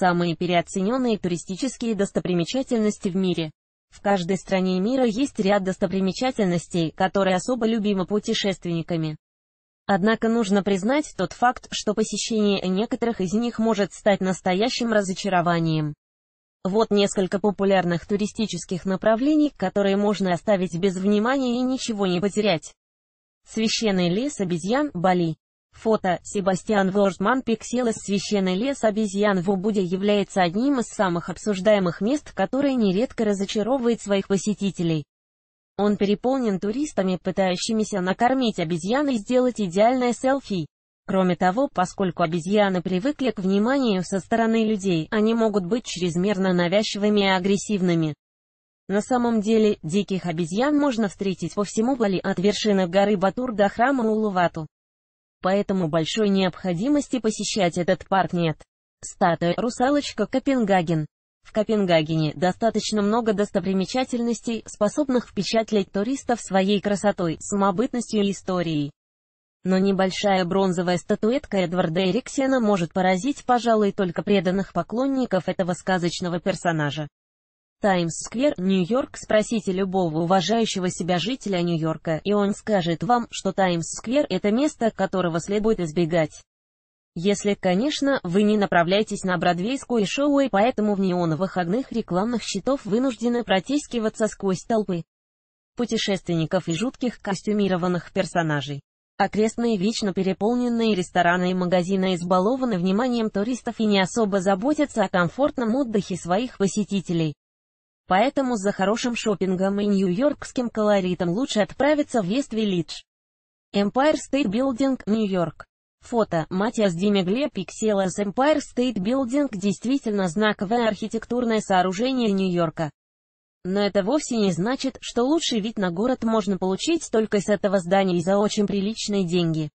Самые переоцененные туристические достопримечательности в мире. В каждой стране мира есть ряд достопримечательностей, которые особо любимы путешественниками. Однако нужно признать тот факт, что посещение некоторых из них может стать настоящим разочарованием. Вот несколько популярных туристических направлений, которые можно оставить без внимания и ничего не потерять. Священный лес обезьян, Бали. Фото. Себастьян Воржман Пикселес «Священный лес обезьян» в Убуде является одним из самых обсуждаемых мест, которое нередко разочаровывает своих посетителей. Он переполнен туристами, пытающимися накормить обезьян и сделать идеальное селфи. Кроме того, поскольку обезьяны привыкли к вниманию со стороны людей, они могут быть чрезмерно навязчивыми и агрессивными. На самом деле, диких обезьян можно встретить по всему Бали от вершины горы Батур до храма Улувату поэтому большой необходимости посещать этот парк нет. Статуя «Русалочка Копенгаген». В Копенгагене достаточно много достопримечательностей, способных впечатлять туристов своей красотой, самобытностью и историей. Но небольшая бронзовая статуэтка Эдварда Эриксена может поразить, пожалуй, только преданных поклонников этого сказочного персонажа. Таймс-сквер, Нью-Йорк. Спросите любого уважающего себя жителя Нью-Йорка, и он скажет вам, что Таймс-сквер — это место, которого следует избегать. Если, конечно, вы не направляетесь на бродвейское шоу и поэтому в неоновых огнях рекламных щитов вынуждены протискиваться сквозь толпы путешественников и жутких костюмированных персонажей. Окрестные вечно переполненные рестораны и магазины избалованы вниманием туристов и не особо заботятся о комфортном отдыхе своих посетителей. Поэтому за хорошим шопингом и нью-йоркским колоритом лучше отправиться в Вест-Виллидж. Empire State Building, Нью-Йорк. Фото. Матиас Димегле Пикселас Empire State Building действительно знаковое архитектурное сооружение Нью-Йорка. Но это вовсе не значит, что лучший вид на город можно получить только с этого здания и за очень приличные деньги.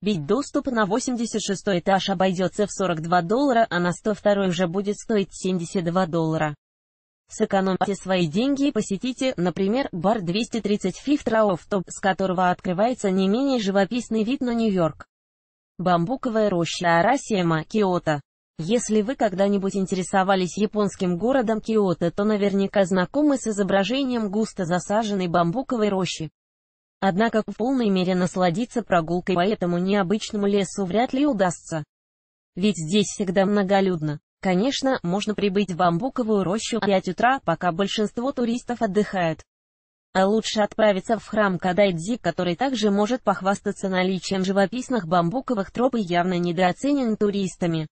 Ведь доступ на 86 этаж обойдется в 42 доллара, а на 102 уже будет стоить 72 доллара. Сэкономьте свои деньги и посетите, например, бар 230 Fifth Row of Top, с которого открывается не менее живописный вид на Нью-Йорк. Бамбуковая роща Арасиема, Киото. Если вы когда-нибудь интересовались японским городом Киото, то наверняка знакомы с изображением густо засаженной бамбуковой рощи. Однако в полной мере насладиться прогулкой по этому необычному лесу вряд ли удастся. Ведь здесь всегда многолюдно. Конечно, можно прибыть в бамбуковую рощу в 5 утра, пока большинство туристов отдыхают. А лучше отправиться в храм Кадайдзи, который также может похвастаться наличием живописных бамбуковых троп и явно недооценен туристами.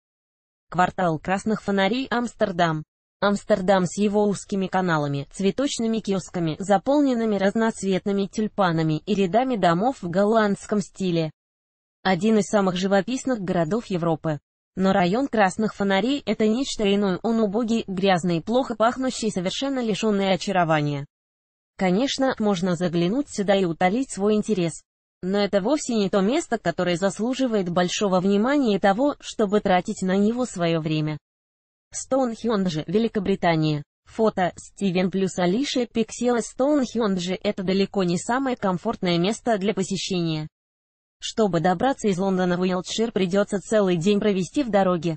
Квартал красных фонарей Амстердам. Амстердам с его узкими каналами, цветочными киосками, заполненными разноцветными тюльпанами и рядами домов в голландском стиле. Один из самых живописных городов Европы. Но район красных фонарей – это нечто иное, он убогий, грязный, плохо пахнущий, совершенно лишенный очарования. Конечно, можно заглянуть сюда и утолить свой интерес. Но это вовсе не то место, которое заслуживает большого внимания и того, чтобы тратить на него свое время. Стоунхендж, Великобритания. Фото Стивен плюс Алиша Пиксела Стоунхенджи – это далеко не самое комфортное место для посещения. Чтобы добраться из Лондона в Уилтшир придется целый день провести в дороге.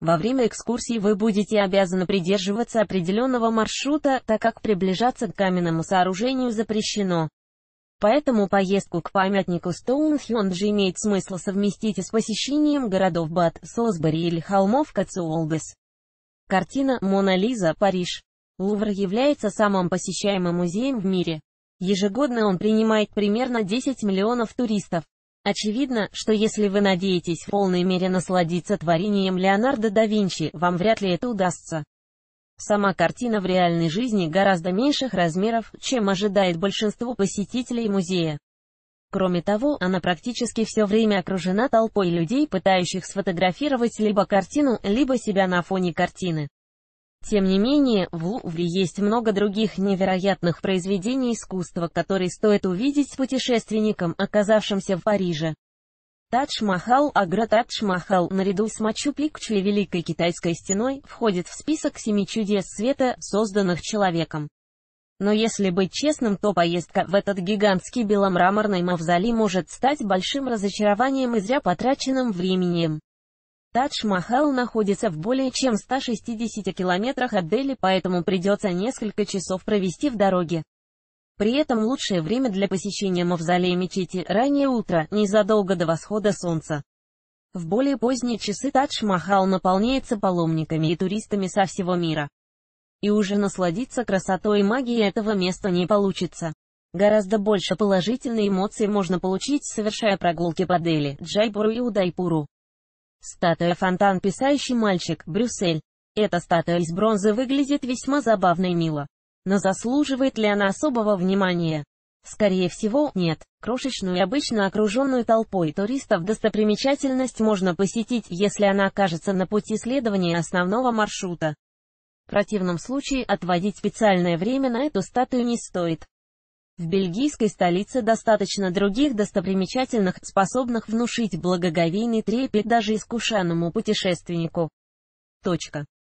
Во время экскурсии вы будете обязаны придерживаться определенного маршрута, так как приближаться к каменному сооружению запрещено. Поэтому поездку к памятнику Стоунхендж имеет смысл совместить с посещением городов Бат, Сосбери или холмов Кацуолдес. Картина «Мона Лиза. Париж». Лувр является самым посещаемым музеем в мире. Ежегодно он принимает примерно 10 миллионов туристов. Очевидно, что если вы надеетесь в полной мере насладиться творением Леонардо да Винчи, вам вряд ли это удастся. Сама картина в реальной жизни гораздо меньших размеров, чем ожидает большинство посетителей музея. Кроме того, она практически все время окружена толпой людей, пытающих сфотографировать либо картину, либо себя на фоне картины. Тем не менее, в Лувре есть много других невероятных произведений искусства, которые стоит увидеть путешественникам, оказавшимся в Париже. Тадж-Махал, Агра Тадж-Махал, наряду с Мачу-Пикчу и Великой Китайской стеной, входит в список семи чудес света, созданных человеком. Но если быть честным, то поездка в этот гигантский беломраморный мавзолей может стать большим разочарованием и зря потраченным временем. Тадж-Махал находится в более чем 160 километрах от Дели, поэтому придется несколько часов провести в дороге. При этом лучшее время для посещения мавзолея мечети – раннее утро, незадолго до восхода солнца. В более поздние часы Тадж-Махал наполняется паломниками и туристами со всего мира. И уже насладиться красотой и магией этого места не получится. Гораздо больше положительной эмоции можно получить, совершая прогулки по Дели, Джайпуру и Удайпуру. Статуя фонтан «Писающий мальчик», Брюссель. Эта статуя из бронзы выглядит весьма забавно и мило. Но заслуживает ли она особого внимания? Скорее всего, нет. Крошечную и обычно окруженную толпой туристов достопримечательность можно посетить, если она окажется на пути следования основного маршрута. В противном случае отводить специальное время на эту статую не стоит. В бельгийской столице достаточно других достопримечательных, способных внушить благоговейный трепет даже искушенному путешественнику. Точка.